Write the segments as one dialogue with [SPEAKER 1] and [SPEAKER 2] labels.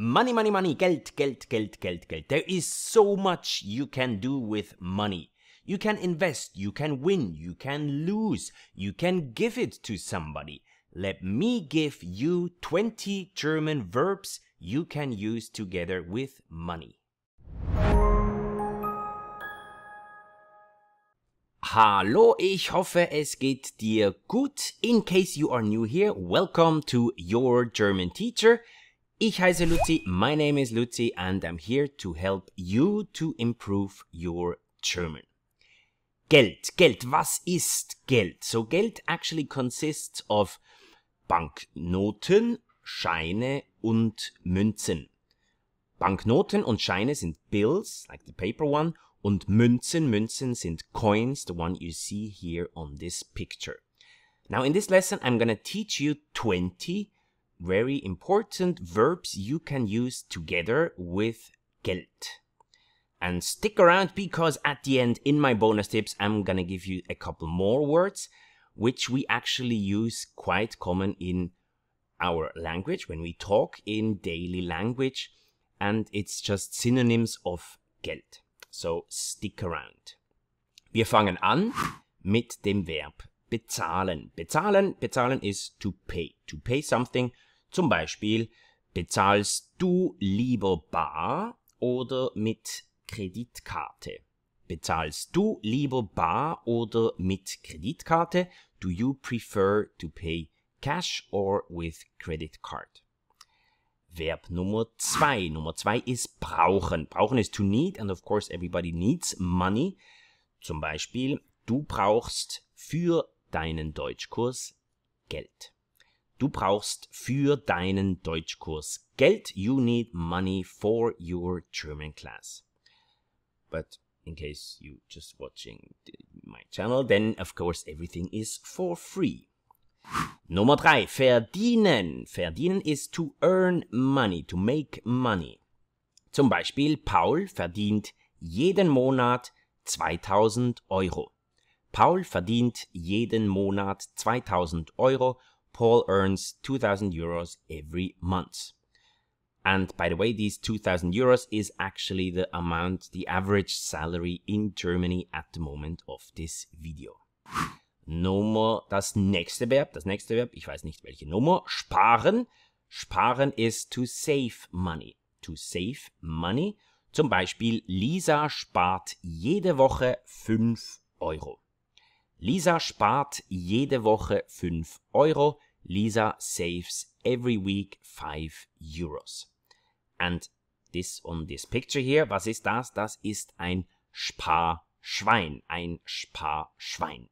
[SPEAKER 1] Money, money, money, Geld, Geld, Geld, Geld, Geld. There is so much you can do with money. You can invest, you can win, you can lose, you can give it to somebody. Let me give you 20 German verbs you can use together with money. Hallo, ich hoffe, es geht dir gut. In case you are new here, welcome to your German teacher. Ich heiße Luzi, my name is Luzi and I'm here to help you to improve your German. Geld, Geld, was ist Geld? So Geld actually consists of Banknoten, Scheine und Münzen. Banknoten und Scheine sind bills, like the paper one, und Münzen, Münzen sind coins, the one you see here on this picture. Now in this lesson I'm gonna teach you 20 very important verbs you can use together with Geld. And stick around because at the end in my bonus tips, I'm gonna give you a couple more words which we actually use quite common in our language when we talk in daily language and it's just synonyms of Geld. So stick around. Wir fangen an mit dem Verb bezahlen. Bezahlen, bezahlen is to pay. To pay something Zum Beispiel bezahlst du lieber bar oder mit Kreditkarte? Bezahlst du lieber bar oder mit Kreditkarte? Do you prefer to pay cash or with credit card? Verb Nummer zwei. Nummer zwei ist brauchen. Brauchen ist to need and of course everybody needs money. Zum Beispiel, du brauchst für deinen Deutschkurs Geld. Du brauchst für deinen Deutschkurs Geld. You need money for your German class. But in case you just watching my channel, then of course everything is for free. Nummer 3. Verdienen. Verdienen ist to earn money, to make money. Zum Beispiel Paul verdient jeden Monat 2000 Euro. Paul verdient jeden Monat 2000 Euro Paul earns 2,000 euros every month. And by the way, these 2,000 euros is actually the amount, the average salary in Germany at the moment of this Video. Nummer, das nächste Verb, das nächste Verb, ich weiß nicht welche Nummer, sparen. Sparen ist to save money. To save money. Zum Beispiel, Lisa spart jede Woche 5 Euro. Lisa spart jede Woche 5 Euro. Lisa saves every week 5 Euros. And this on this picture here, was ist das? Das ist ein Sparschwein. Ein Sparschwein.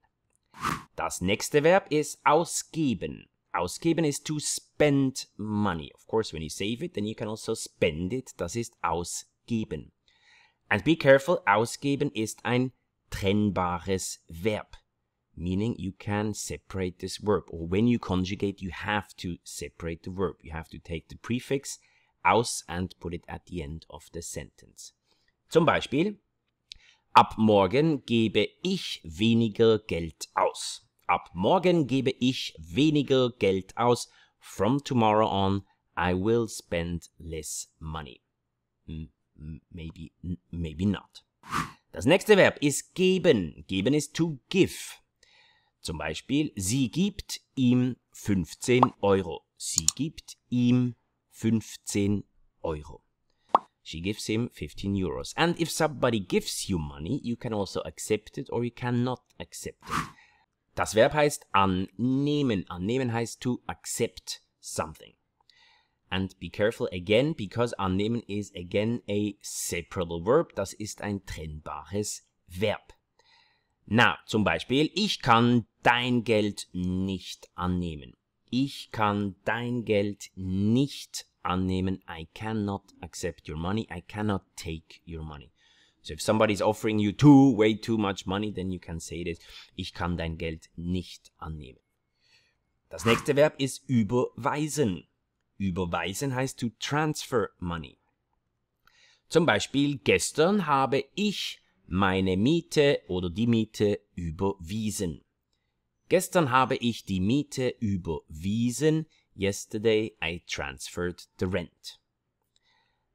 [SPEAKER 1] Das nächste Verb ist ausgeben. Ausgeben ist to spend money. Of course, when you save it, then you can also spend it. Das ist ausgeben. And be careful, ausgeben ist ein trennbares Verb. meaning you can separate this verb or when you conjugate you have to separate the verb you have to take the prefix aus and put it at the end of the sentence zum beispiel ab morgen gebe ich weniger geld aus ab morgen gebe ich weniger geld aus from tomorrow on i will spend less money maybe maybe not das nächste verb ist geben geben ist to give Zum Beispiel, sie gibt ihm 15 Euro. Sie gibt ihm 15 Euro. She gives him 15 euros. And if somebody gives you money, you can also accept it or you cannot accept it. Das Verb heißt annehmen. Annehmen heißt to accept something. And be careful again, because annehmen is again a separable verb. Das ist ein trennbares Verb. Na, zum Beispiel, ich kann dein Geld nicht annehmen. Ich kann dein Geld nicht annehmen. I cannot accept your money. I cannot take your money. So if somebody is offering you too, way too much money, then you can say this. Ich kann dein Geld nicht annehmen. Das nächste Verb ist überweisen. Überweisen heißt to transfer money. Zum Beispiel, gestern habe ich meine Miete oder die Miete überwiesen. Gestern habe ich die Miete überwiesen. Yesterday I transferred the rent.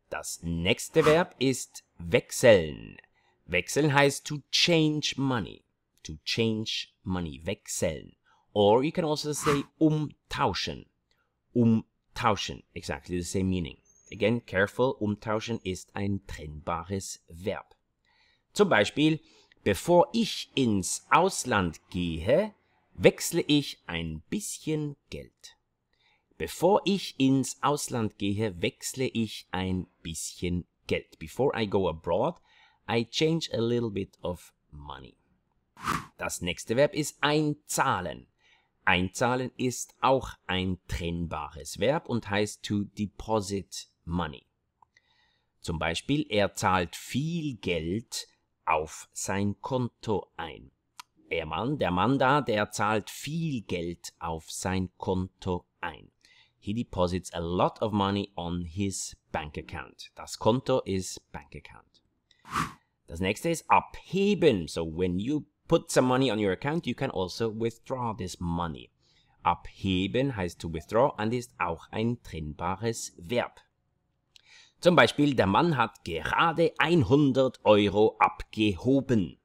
[SPEAKER 1] Das nächste Verb ist wechseln. Wechseln heißt to change money. To change money. Wechseln. Or you can also say umtauschen. Umtauschen. Exactly the same meaning. Again, careful. Umtauschen ist ein trennbares Verb. Zum Beispiel, bevor ich ins Ausland gehe, wechsle ich ein bisschen Geld. Bevor ich ins Ausland gehe, wechsle ich ein bisschen Geld. Before I go abroad, I change a little bit of money. Das nächste Verb ist einzahlen. Einzahlen ist auch ein trennbares Verb und heißt to deposit money. Zum Beispiel, er zahlt viel Geld auf sein Konto ein. Der Mann, der Mann da, der zahlt viel Geld auf sein Konto ein. He deposits a lot of money on his bank account. Das Konto ist bank account. Das nächste ist abheben. So when you put some money on your account, you can also withdraw this money. Abheben heißt to withdraw und ist auch ein trennbares Verb. Zum Beispiel, der Mann hat gerade 100 Euro abgehoben.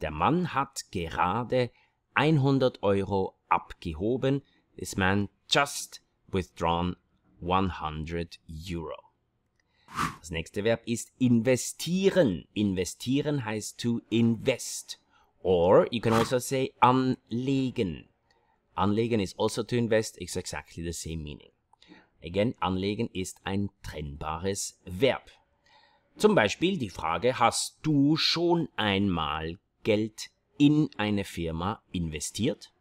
[SPEAKER 1] Der Mann hat gerade 100 Euro abgehoben. This man just withdrawn 100 Euro. Das nächste Verb ist investieren. Investieren heißt to invest. Or you can also say anlegen. Anlegen is also to invest. It's exactly the same meaning. Again, anlegen ist ein trennbares Verb. Zum Beispiel die Frage, hast du schon einmal Geld in eine Firma investiert?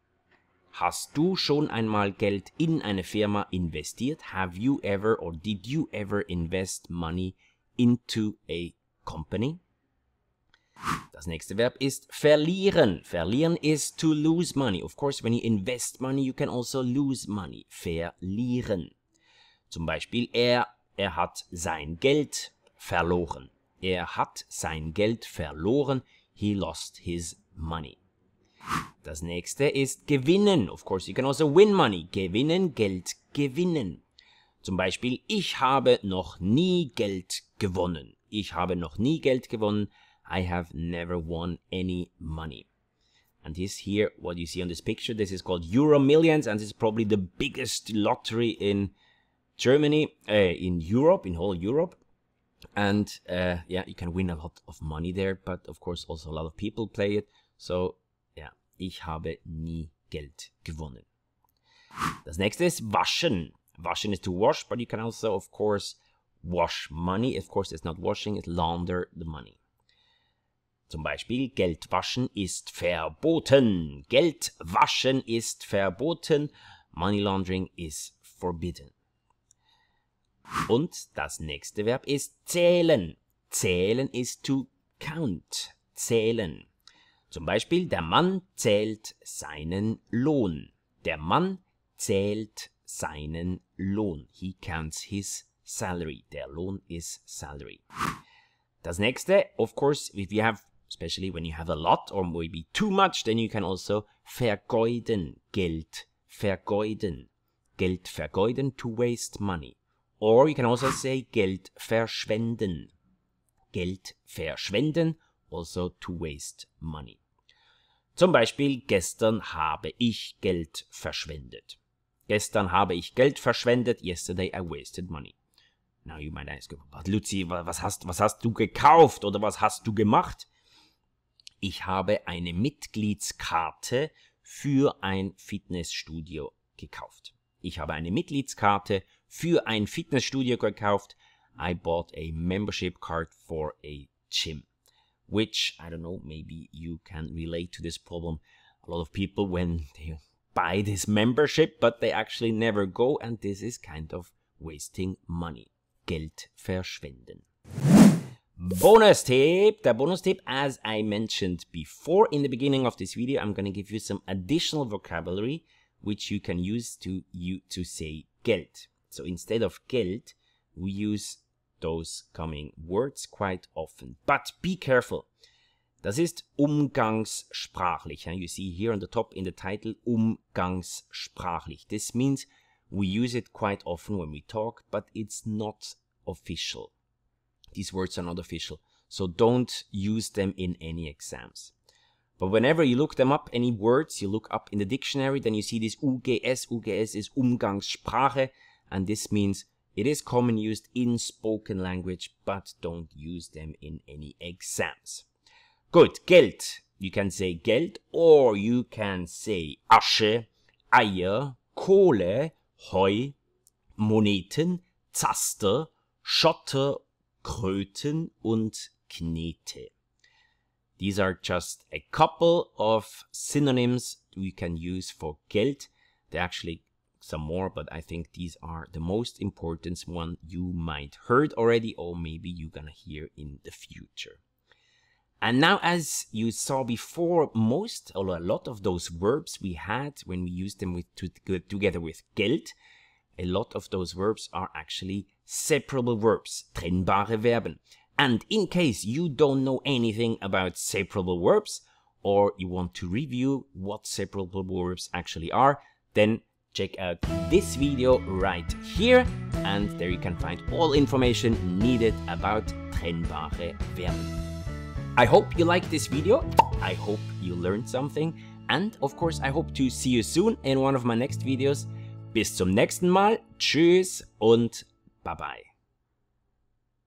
[SPEAKER 1] Hast du schon einmal Geld in eine Firma investiert? Have you ever or did you ever invest money into a company? Das nächste Verb ist verlieren. Verlieren ist to lose money. Of course, when you invest money, you can also lose money. Verlieren. Zum Beispiel, er, er hat sein Geld verloren. Er hat sein Geld verloren. He lost his money. Das nächste ist gewinnen. Of course, you can also win money. Gewinnen, Geld gewinnen. Zum Beispiel, ich habe noch nie Geld gewonnen. Ich habe noch nie Geld gewonnen. I have never won any money. And this here, what you see on this picture, this is called Euro Millions, and this is probably the biggest lottery in Germany, uh, in Europe, in whole Europe. And uh, yeah, you can win a lot of money there, but of course also a lot of people play it. So yeah, ich habe nie Geld gewonnen. Das nächste ist waschen. Waschen is to wash, but you can also, of course, wash money. Of course, it's not washing, it's launder the money. Zum Beispiel, Geld waschen ist verboten. Geld waschen ist verboten. Money laundering is forbidden. Und das nächste Verb ist zählen. Zählen ist to count, zählen. Zum Beispiel, der Mann zählt seinen Lohn. Der Mann zählt seinen Lohn. He counts his salary. Der Lohn ist salary. Das nächste, of course, if you have, especially when you have a lot or maybe too much, then you can also vergeuden Geld. Vergeuden. Geld vergeuden, to waste money. Or you can also say Geld verschwenden. Geld verschwenden, also to waste money. Zum Beispiel, gestern habe ich Geld verschwendet. Gestern habe ich Geld verschwendet, yesterday I wasted money. Now you might ask, Luzi, was hast, was hast du gekauft oder was hast du gemacht? Ich habe eine Mitgliedskarte für ein Fitnessstudio gekauft. Ich habe eine Mitgliedskarte für ein Fitnessstudio gekauft. I bought a membership card for a gym. Which, I don't know, maybe you can relate to this problem. A lot of people, when they buy this membership, but they actually never go, and this is kind of wasting money. Geld verschwenden. Bonus tip! The bonus tip, as I mentioned before in the beginning of this video, I'm gonna give you some additional vocabulary which you can use to you to say Geld. So instead of Geld, we use those coming words quite often. But be careful. Das ist umgangssprachlich. you see here on the top in the title umgangssprachlich. This means we use it quite often when we talk, but it's not official. These words are not official, so don't use them in any exams. But whenever you look them up, any words you look up in the dictionary, then you see this UGS. UGS is Umgangssprache and this means it is common used in spoken language, but don't use them in any exams. Good, Geld. You can say Geld or you can say Asche, Eier, Kohle, Heu, Moneten, Zaster, Schotter, Kröten und Knete. These are just a couple of synonyms we can use for Geld. they actually some more, but I think these are the most important one you might heard already, or maybe you're gonna hear in the future. And now, as you saw before, most or a lot of those verbs we had when we used them with to, together with Geld, a lot of those verbs are actually separable verbs, trennbare Verben. And in case you don't know anything about separable verbs, or you want to review what separable verbs actually are, then check out this video right here and there you can find all information needed about trennbare Verben. I hope you liked this video, I hope you learned something and of course I hope to see you soon in one of my next videos. Bis zum nächsten Mal, tschüss und bye bye.